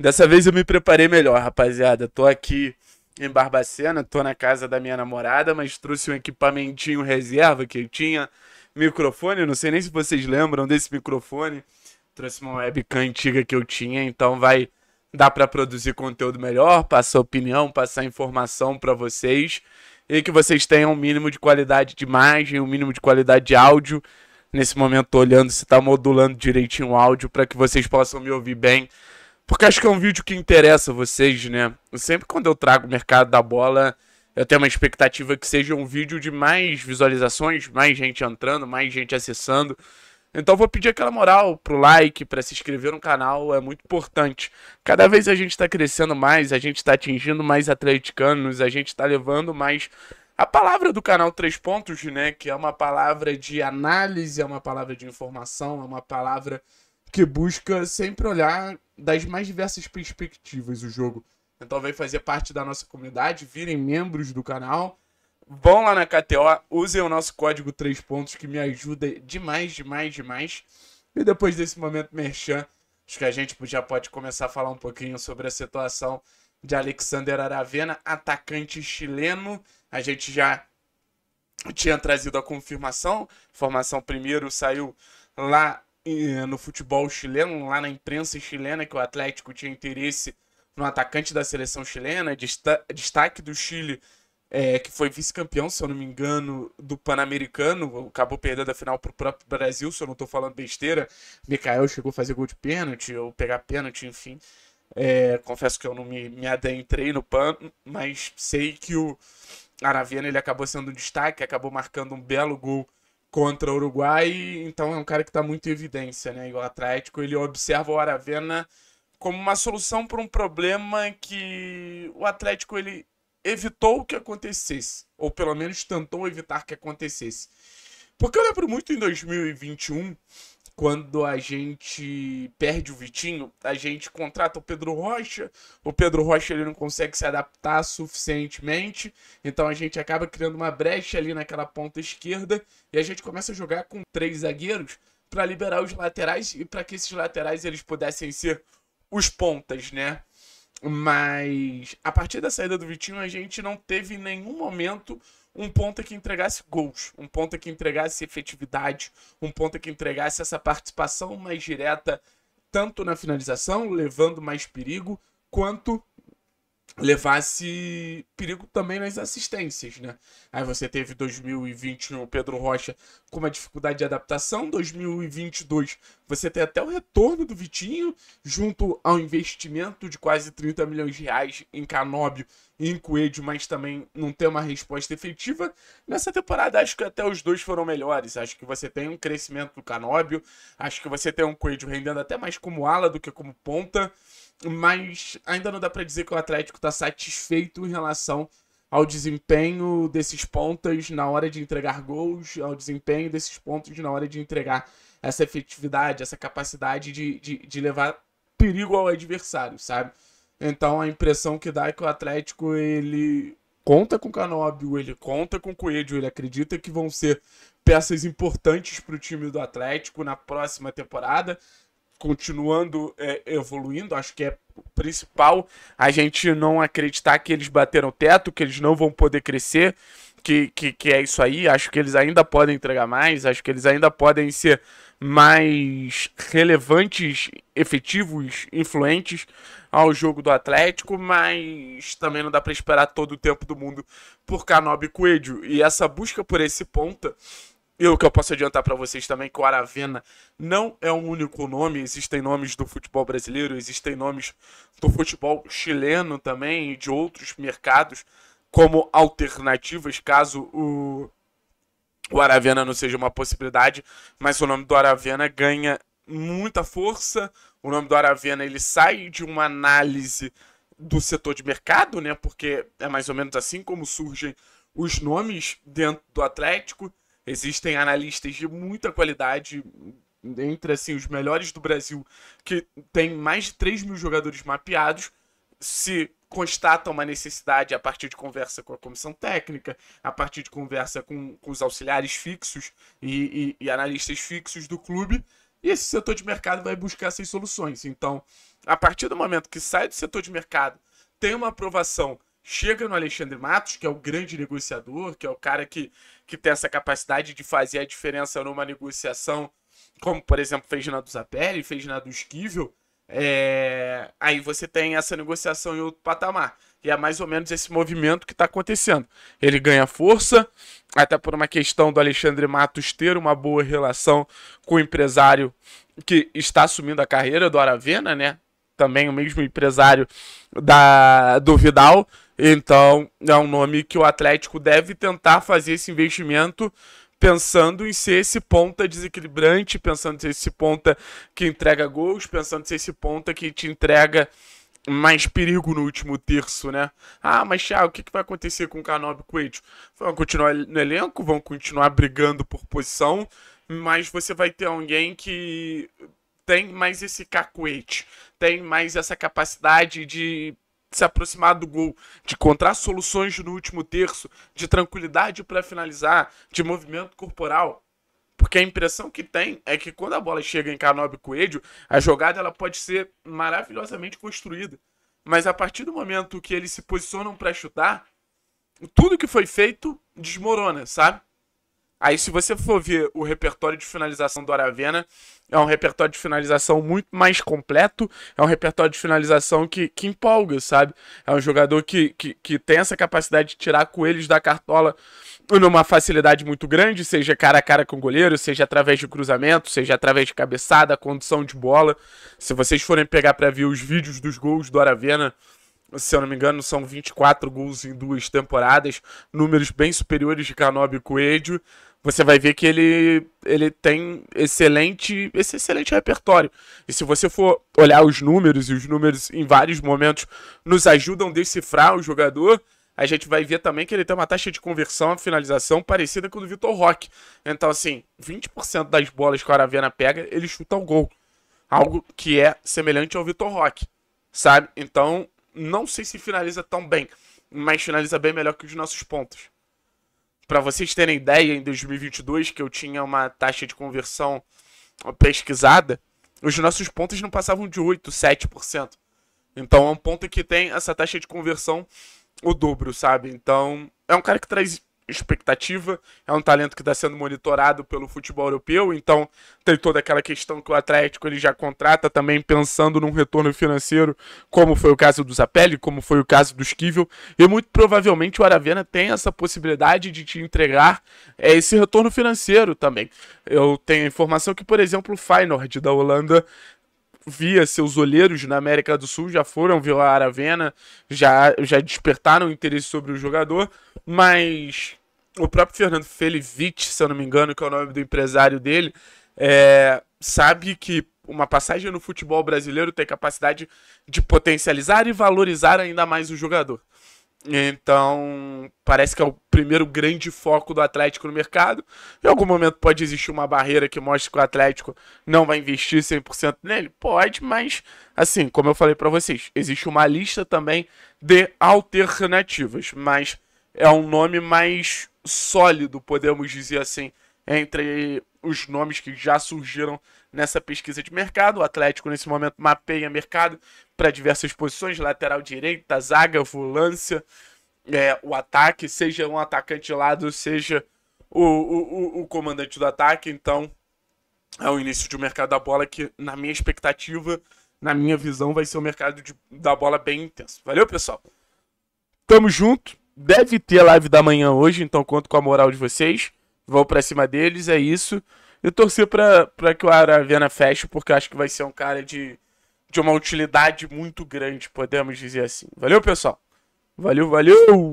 Dessa vez eu me preparei melhor, rapaziada. Tô aqui em Barbacena, tô na casa da minha namorada, mas trouxe um equipamentinho reserva que eu tinha. Microfone, não sei nem se vocês lembram desse microfone. Trouxe uma webcam antiga que eu tinha, então vai dar para produzir conteúdo melhor, passar opinião, passar informação para vocês e que vocês tenham um mínimo de qualidade de imagem, um mínimo de qualidade de áudio. Nesse momento tô olhando se tá modulando direitinho o áudio para que vocês possam me ouvir bem porque acho que é um vídeo que interessa vocês, né? Sempre quando eu trago o mercado da bola, eu tenho uma expectativa que seja um vídeo de mais visualizações, mais gente entrando, mais gente acessando. Então vou pedir aquela moral pro like, para se inscrever no canal, é muito importante. Cada vez a gente está crescendo mais, a gente está atingindo mais atleticanos, a gente está levando mais a palavra do canal Três Pontos, né? Que é uma palavra de análise, é uma palavra de informação, é uma palavra que busca sempre olhar das mais diversas perspectivas o jogo. Então vem fazer parte da nossa comunidade, virem membros do canal. Vão lá na KTO, usem o nosso código 3 pontos que me ajuda demais, demais, demais. E depois desse momento merchan, acho que a gente já pode começar a falar um pouquinho sobre a situação de Alexander Aravena, atacante chileno. A gente já tinha trazido a confirmação. A informação primeiro saiu lá no futebol chileno, lá na imprensa chilena, que o Atlético tinha interesse no atacante da seleção chilena, destaque do Chile, é, que foi vice-campeão, se eu não me engano, do Pan-Americano, acabou perdendo a final o próprio Brasil, se eu não estou falando besteira. Mikael chegou a fazer gol de pênalti, ou pegar pênalti, enfim. É, confesso que eu não me, me adentrei no PAN, mas sei que o Aravena ele acabou sendo um destaque, acabou marcando um belo gol contra o Uruguai, então é um cara que está muito em evidência, né? E o Atlético ele observa o Aravena como uma solução para um problema que o Atlético ele evitou que acontecesse, ou pelo menos tentou evitar que acontecesse. Porque eu lembro muito em 2021 quando a gente perde o Vitinho, a gente contrata o Pedro Rocha. O Pedro Rocha ele não consegue se adaptar suficientemente, então a gente acaba criando uma brecha ali naquela ponta esquerda e a gente começa a jogar com três zagueiros para liberar os laterais e para que esses laterais eles pudessem ser os pontas, né? Mas a partir da saída do Vitinho a gente não teve em nenhum momento um ponta é que entregasse gols, um ponta é que entregasse efetividade, um ponta é que entregasse essa participação mais direta, tanto na finalização, levando mais perigo, quanto levasse perigo também nas assistências, né? Aí você teve 2021 Pedro Rocha com uma dificuldade de adaptação, 2022 você tem até o retorno do Vitinho, junto ao investimento de quase 30 milhões de reais em Canóbio e em Coelho, mas também não tem uma resposta efetiva. Nessa temporada, acho que até os dois foram melhores. Acho que você tem um crescimento do Canóbio, acho que você tem um Coelho rendendo até mais como ala do que como ponta, mas ainda não dá para dizer que o Atlético está satisfeito em relação ao desempenho desses pontas na hora de entregar gols, ao desempenho desses pontos na hora de entregar essa efetividade, essa capacidade de, de, de levar perigo ao adversário, sabe? Então a impressão que dá é que o Atlético ele conta com o Canóbio, ele conta com o Coelho, ele acredita que vão ser peças importantes para o time do Atlético na próxima temporada, continuando é, evoluindo. Acho que é principal a gente não acreditar que eles bateram teto, que eles não vão poder crescer, que, que, que é isso aí. Acho que eles ainda podem entregar mais, acho que eles ainda podem ser mais relevantes, efetivos, influentes ao jogo do Atlético, mas também não dá para esperar todo o tempo do mundo por Canobi Coelho. E essa busca por esse ponta e o que eu posso adiantar para vocês também que o Aravena não é um único nome, existem nomes do futebol brasileiro, existem nomes do futebol chileno também e de outros mercados como alternativas, caso o, o Aravena não seja uma possibilidade, mas o nome do Aravena ganha muita força. O nome do Aravena ele sai de uma análise do setor de mercado, né? Porque é mais ou menos assim como surgem os nomes dentro do Atlético Existem analistas de muita qualidade, entre assim, os melhores do Brasil, que tem mais de 3 mil jogadores mapeados. Se constata uma necessidade a partir de conversa com a comissão técnica, a partir de conversa com, com os auxiliares fixos e, e, e analistas fixos do clube, e esse setor de mercado vai buscar essas soluções. Então, a partir do momento que sai do setor de mercado, tem uma aprovação chega no Alexandre Matos, que é o grande negociador, que é o cara que, que tem essa capacidade de fazer a diferença numa negociação, como, por exemplo, fez na do Zapelli, fez na do Esquivel. É... Aí você tem essa negociação em outro patamar. E é mais ou menos esse movimento que está acontecendo. Ele ganha força, até por uma questão do Alexandre Matos ter uma boa relação com o empresário que está assumindo a carreira do Aravena, né? Também o mesmo empresário da, do Vidal. Então, é um nome que o Atlético deve tentar fazer esse investimento pensando em ser esse ponta desequilibrante, pensando em ser esse ponta que entrega gols, pensando em ser esse ponta que te entrega mais perigo no último terço, né? Ah, mas Thiago, o que, vai acontecer com o Canobi Coelho? Vão continuar no elenco, vão continuar brigando por posição, mas você vai ter alguém que tem mais esse cacuete, tem mais essa capacidade de se aproximar do gol, de encontrar soluções no último terço, de tranquilidade para finalizar, de movimento corporal. Porque a impressão que tem é que quando a bola chega em Canobi Coelho, a jogada ela pode ser maravilhosamente construída. Mas a partir do momento que eles se posicionam para chutar, tudo que foi feito desmorona, sabe? Aí, se você for ver o repertório de finalização do Aravena, é um repertório de finalização muito mais completo, é um repertório de finalização que, que empolga, sabe? É um jogador que, que, que tem essa capacidade de tirar coelhos da cartola numa facilidade muito grande, seja cara a cara com o goleiro, seja através de cruzamento, seja através de cabeçada, condução de bola. Se vocês forem pegar para ver os vídeos dos gols do Aravena, se eu não me engano, são 24 gols em duas temporadas, números bem superiores de Canobi e Coelho você vai ver que ele, ele tem excelente, esse excelente repertório. E se você for olhar os números, e os números em vários momentos nos ajudam a decifrar o jogador, a gente vai ver também que ele tem uma taxa de conversão, finalização parecida com o do Vitor Roque. Então, assim, 20% das bolas que o Aravena pega, ele chuta o um gol. Algo que é semelhante ao Vitor Roque, sabe? Então, não sei se finaliza tão bem, mas finaliza bem melhor que os nossos pontos para vocês terem ideia, em 2022, que eu tinha uma taxa de conversão pesquisada, os nossos pontos não passavam de 8, 7%. Então é um ponto que tem essa taxa de conversão o dobro, sabe? Então é um cara que traz expectativa. É um talento que está sendo monitorado pelo futebol europeu, então tem toda aquela questão que o Atlético ele já contrata também pensando num retorno financeiro, como foi o caso do Zapelli, como foi o caso do Esquivel, e muito provavelmente o Aravena tem essa possibilidade de te entregar é, esse retorno financeiro também. Eu tenho a informação que, por exemplo, o Feyenoord da Holanda via seus olheiros na América do Sul, já foram ver a Aravena, já, já despertaram interesse sobre o jogador, mas o próprio Fernando Felivitch, se eu não me engano, que é o nome do empresário dele, é, sabe que uma passagem no futebol brasileiro tem capacidade de potencializar e valorizar ainda mais o jogador. Então, parece que é o primeiro grande foco do Atlético no mercado. Em algum momento pode existir uma barreira que mostre que o Atlético não vai investir 100% nele? Pode, mas, assim, como eu falei para vocês, existe uma lista também de alternativas. Mas é um nome mais sólido, podemos dizer assim, entre os nomes que já surgiram nessa pesquisa de mercado. O Atlético, nesse momento, mapeia mercado para diversas posições: lateral direita, zaga, volância, é, o ataque, seja um atacante de lado, seja o, o, o, comandante do ataque. Então, é o início de um mercado da bola que, na minha expectativa, na minha visão, vai ser um mercado de, da bola bem intenso. Valeu, pessoal? Tamo junto deve ter live da manhã hoje, então conto com a moral de vocês. Vou pra cima deles, é isso. Eu torci pra, pra que o Aravena feche, porque acho que vai ser um cara de, de uma utilidade muito grande, podemos dizer assim. Valeu, pessoal. Valeu, valeu!